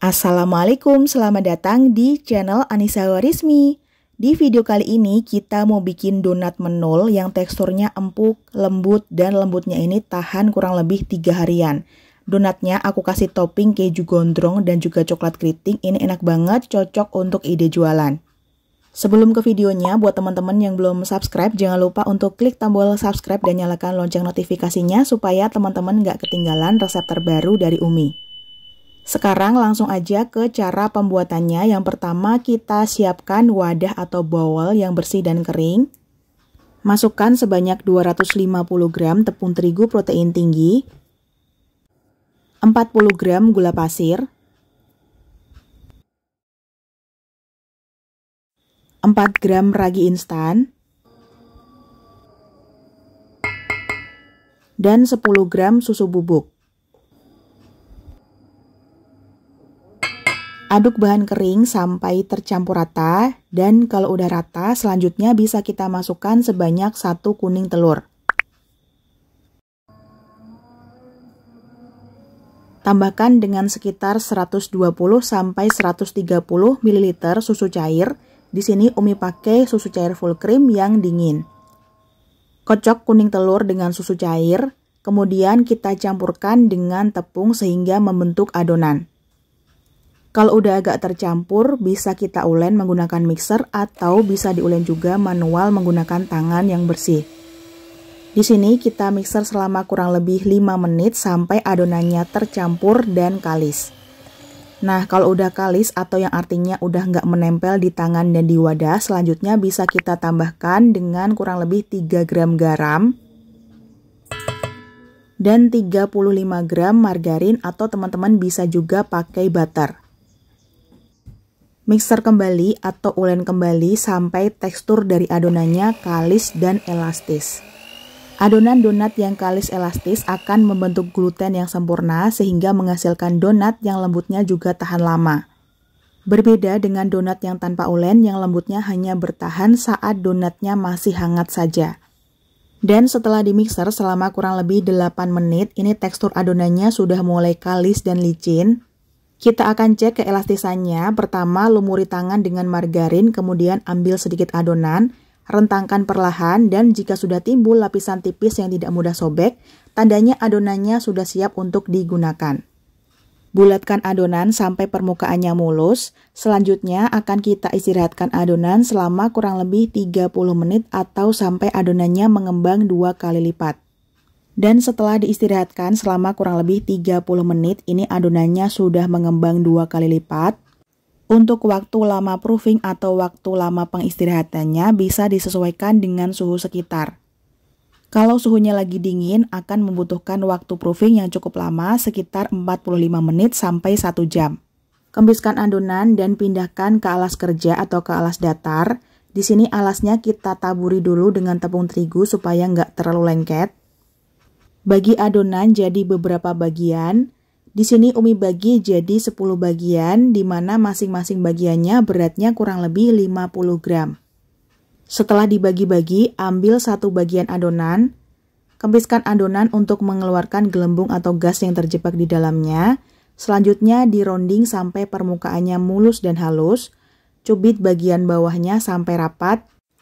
Assalamualaikum, selamat datang di channel Anissa Warismi. Di video kali ini kita mau bikin donat menul yang teksturnya empuk, lembut, dan lembutnya ini tahan kurang lebih 3 harian. Donatnya aku kasih topping keju gondrong dan juga coklat keriting, ini enak banget, cocok untuk ide jualan. Sebelum ke videonya, buat teman-teman yang belum subscribe, jangan lupa untuk klik tombol subscribe dan nyalakan lonceng notifikasinya supaya teman-teman nggak ketinggalan resep terbaru dari Umi. Sekarang langsung aja ke cara pembuatannya. Yang pertama kita siapkan wadah atau bowl yang bersih dan kering. Masukkan sebanyak 250 gram tepung terigu protein tinggi, 40 gram gula pasir, 4 gram ragi instan, dan 10 gram susu bubuk. Aduk bahan kering sampai tercampur rata dan kalau udah rata selanjutnya bisa kita masukkan sebanyak satu kuning telur. Tambahkan dengan sekitar 120 sampai 130 ml susu cair. Di sini Umi pakai susu cair full cream yang dingin. Kocok kuning telur dengan susu cair, kemudian kita campurkan dengan tepung sehingga membentuk adonan. Kalau udah agak tercampur, bisa kita ulen menggunakan mixer atau bisa diulen juga manual menggunakan tangan yang bersih. Di sini kita mixer selama kurang lebih 5 menit sampai adonannya tercampur dan kalis. Nah, kalau udah kalis atau yang artinya udah nggak menempel di tangan dan di wadah, selanjutnya bisa kita tambahkan dengan kurang lebih 3 gram garam dan 35 gram margarin atau teman-teman bisa juga pakai butter. Mixer kembali atau ulen kembali sampai tekstur dari adonannya kalis dan elastis. Adonan donat yang kalis elastis akan membentuk gluten yang sempurna sehingga menghasilkan donat yang lembutnya juga tahan lama. Berbeda dengan donat yang tanpa ulen yang lembutnya hanya bertahan saat donatnya masih hangat saja. Dan setelah dimixer selama kurang lebih 8 menit, ini tekstur adonannya sudah mulai kalis dan licin, kita akan cek keelastisannya. Pertama, lumuri tangan dengan margarin, kemudian ambil sedikit adonan, rentangkan perlahan, dan jika sudah timbul lapisan tipis yang tidak mudah sobek, tandanya adonannya sudah siap untuk digunakan. Bulatkan adonan sampai permukaannya mulus. Selanjutnya akan kita istirahatkan adonan selama kurang lebih 30 menit atau sampai adonannya mengembang dua kali lipat. Dan setelah diistirahatkan selama kurang lebih 30 menit, ini adonannya sudah mengembang dua kali lipat. Untuk waktu lama proofing atau waktu lama pengistirahatannya bisa disesuaikan dengan suhu sekitar. Kalau suhunya lagi dingin akan membutuhkan waktu proofing yang cukup lama sekitar 45 menit sampai 1 jam. Kembiskan adonan dan pindahkan ke alas kerja atau ke alas datar. Di sini alasnya kita taburi dulu dengan tepung terigu supaya nggak terlalu lengket. Bagi adonan jadi beberapa bagian. Di sini Umi bagi jadi 10 bagian, di mana masing-masing bagiannya beratnya kurang lebih 50 gram. Setelah dibagi-bagi, ambil satu bagian adonan, kempiskan adonan untuk mengeluarkan gelembung atau gas yang terjebak di dalamnya, selanjutnya dironding sampai permukaannya mulus dan halus, cubit bagian bawahnya sampai rapat,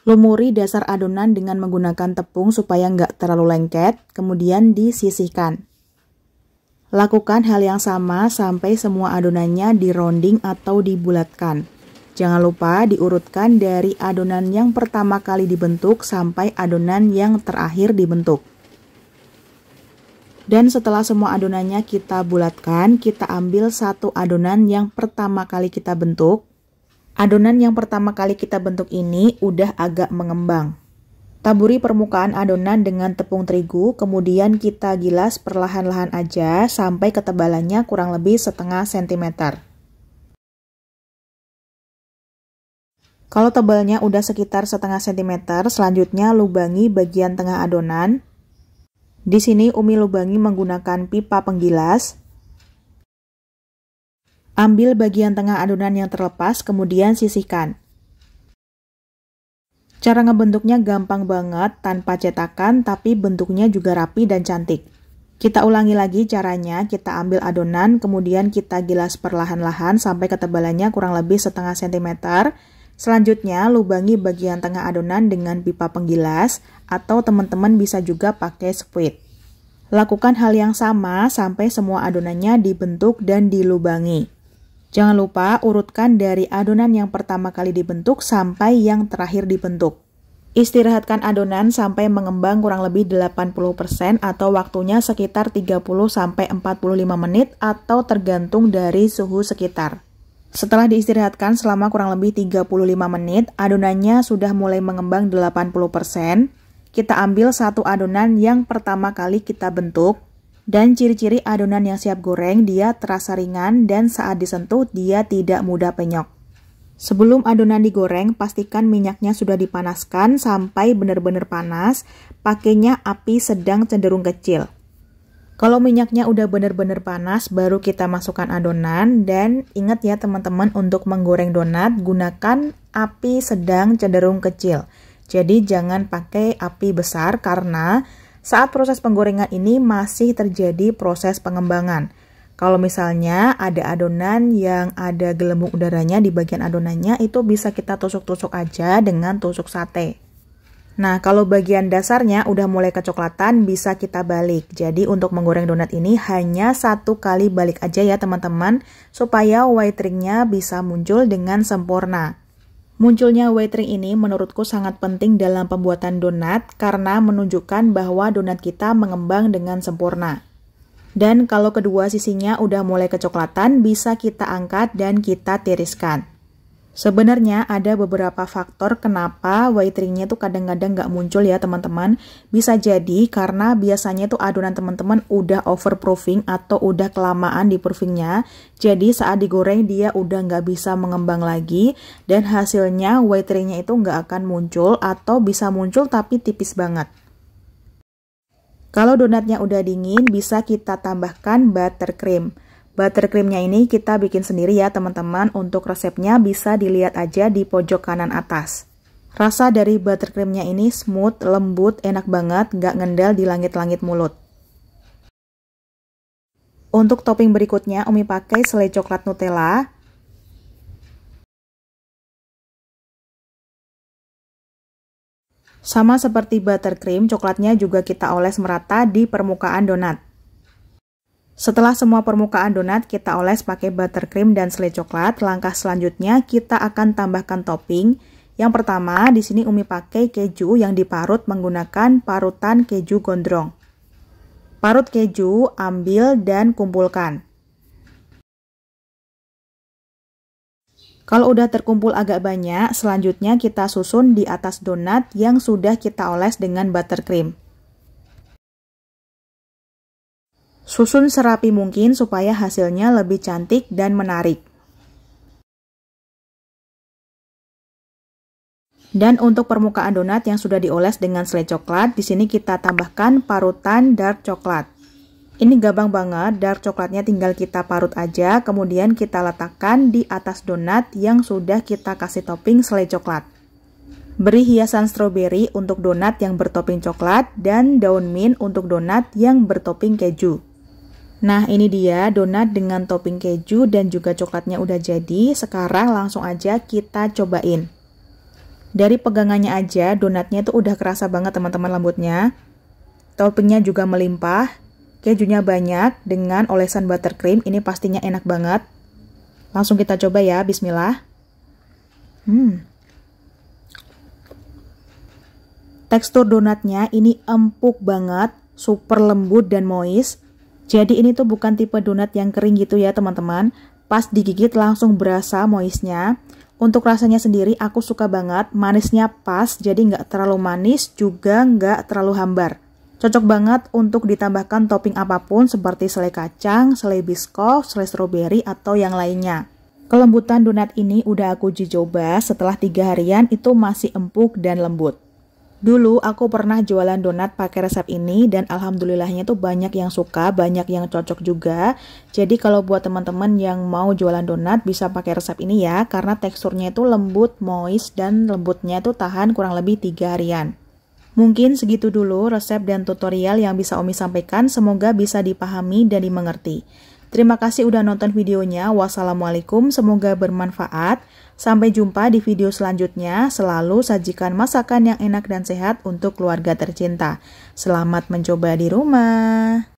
Lumuri dasar adonan dengan menggunakan tepung supaya nggak terlalu lengket, kemudian disisihkan. Lakukan hal yang sama sampai semua adonannya di rounding atau dibulatkan. Jangan lupa diurutkan dari adonan yang pertama kali dibentuk sampai adonan yang terakhir dibentuk. Dan setelah semua adonannya kita bulatkan, kita ambil satu adonan yang pertama kali kita bentuk, Adonan yang pertama kali kita bentuk ini udah agak mengembang. Taburi permukaan adonan dengan tepung terigu, kemudian kita gilas perlahan-lahan aja sampai ketebalannya kurang lebih setengah sentimeter. Kalau tebalnya udah sekitar setengah sentimeter, selanjutnya lubangi bagian tengah adonan. Di sini Umi lubangi menggunakan pipa penggilas. Ambil bagian tengah adonan yang terlepas, kemudian sisihkan. Cara ngebentuknya gampang banget tanpa cetakan, tapi bentuknya juga rapi dan cantik. Kita ulangi lagi caranya, kita ambil adonan, kemudian kita gilas perlahan-lahan sampai ketebalannya kurang lebih setengah cm. Selanjutnya, lubangi bagian tengah adonan dengan pipa penggilas, atau teman-teman bisa juga pakai spuit. Lakukan hal yang sama sampai semua adonannya dibentuk dan dilubangi. Jangan lupa urutkan dari adonan yang pertama kali dibentuk sampai yang terakhir dibentuk. Istirahatkan adonan sampai mengembang kurang lebih 80% atau waktunya sekitar 30 45 menit atau tergantung dari suhu sekitar. Setelah diistirahatkan selama kurang lebih 35 menit, adonannya sudah mulai mengembang 80%. Kita ambil satu adonan yang pertama kali kita bentuk, dan ciri-ciri adonan yang siap goreng, dia terasa ringan dan saat disentuh dia tidak mudah penyok. Sebelum adonan digoreng, pastikan minyaknya sudah dipanaskan sampai benar-benar panas, pakainya api sedang cenderung kecil. Kalau minyaknya udah benar-benar panas, baru kita masukkan adonan dan ingat ya teman-teman untuk menggoreng donat gunakan api sedang cenderung kecil. Jadi jangan pakai api besar karena saat proses penggorengan ini masih terjadi proses pengembangan. Kalau misalnya ada adonan yang ada gelembung udaranya di bagian adonannya, itu bisa kita tusuk-tusuk aja dengan tusuk sate. Nah, kalau bagian dasarnya udah mulai kecoklatan, bisa kita balik. Jadi, untuk menggoreng donat ini hanya satu kali balik aja ya teman-teman, supaya white ringnya bisa muncul dengan sempurna. Munculnya waitering ini menurutku sangat penting dalam pembuatan donat karena menunjukkan bahwa donat kita mengembang dengan sempurna. Dan kalau kedua sisinya udah mulai kecoklatan, bisa kita angkat dan kita tiriskan. Sebenarnya ada beberapa faktor kenapa waiteringnya itu kadang-kadang nggak muncul ya teman-teman. Bisa jadi karena biasanya tuh adonan teman-teman udah overproofing atau udah kelamaan di proofingnya. Jadi saat digoreng dia udah nggak bisa mengembang lagi dan hasilnya waiteringnya itu nggak akan muncul atau bisa muncul tapi tipis banget. Kalau donatnya udah dingin, bisa kita tambahkan buttercream. Buttercreamnya ini kita bikin sendiri ya teman-teman. Untuk resepnya bisa dilihat aja di pojok kanan atas. Rasa dari buttercreamnya ini smooth, lembut, enak banget, gak ngendel di langit-langit mulut. Untuk topping berikutnya, Umi pakai selai coklat Nutella. Sama seperti buttercream, coklatnya juga kita oles merata di permukaan donat. Setelah semua permukaan donat kita oles pakai buttercream dan selai coklat, langkah selanjutnya kita akan tambahkan topping. Yang pertama, di sini Umi pakai keju yang diparut menggunakan parutan keju gondrong. Parut keju, ambil dan kumpulkan. Kalau udah terkumpul agak banyak, selanjutnya kita susun di atas donat yang sudah kita oles dengan buttercream. Susun serapi mungkin supaya hasilnya lebih cantik dan menarik. Dan untuk permukaan donat yang sudah dioles dengan selai coklat, di sini kita tambahkan parutan dark coklat. Ini gampang banget, dark coklatnya tinggal kita parut aja, kemudian kita letakkan di atas donat yang sudah kita kasih topping selai coklat. Beri hiasan stroberi untuk donat yang bertopping coklat dan daun mint untuk donat yang bertopping keju. Nah, ini dia donat dengan topping keju dan juga coklatnya udah jadi. Sekarang langsung aja kita cobain. Dari pegangannya aja, donatnya itu udah kerasa banget teman-teman lembutnya. Toppingnya juga melimpah, kejunya banyak, dengan olesan buttercream ini pastinya enak banget. Langsung kita coba ya, bismillah. Hmm. Tekstur donatnya ini empuk banget, super lembut dan moist jadi ini tuh bukan tipe donat yang kering gitu ya teman-teman. Pas digigit langsung berasa moistnya. Untuk rasanya sendiri aku suka banget, manisnya pas jadi nggak terlalu manis juga nggak terlalu hambar. Cocok banget untuk ditambahkan topping apapun seperti selai kacang, selai biskop, selai stroberi, atau yang lainnya. Kelembutan donat ini udah aku uji coba setelah tiga harian itu masih empuk dan lembut. Dulu aku pernah jualan donat pakai resep ini dan alhamdulillahnya tuh banyak yang suka, banyak yang cocok juga. Jadi kalau buat teman-teman yang mau jualan donat bisa pakai resep ini ya karena teksturnya itu lembut, moist dan lembutnya itu tahan kurang lebih 3 harian. Mungkin segitu dulu resep dan tutorial yang bisa Omi sampaikan, semoga bisa dipahami dan dimengerti. Terima kasih udah nonton videonya. Wassalamualaikum, semoga bermanfaat. Sampai jumpa di video selanjutnya. Selalu sajikan masakan yang enak dan sehat untuk keluarga tercinta. Selamat mencoba di rumah.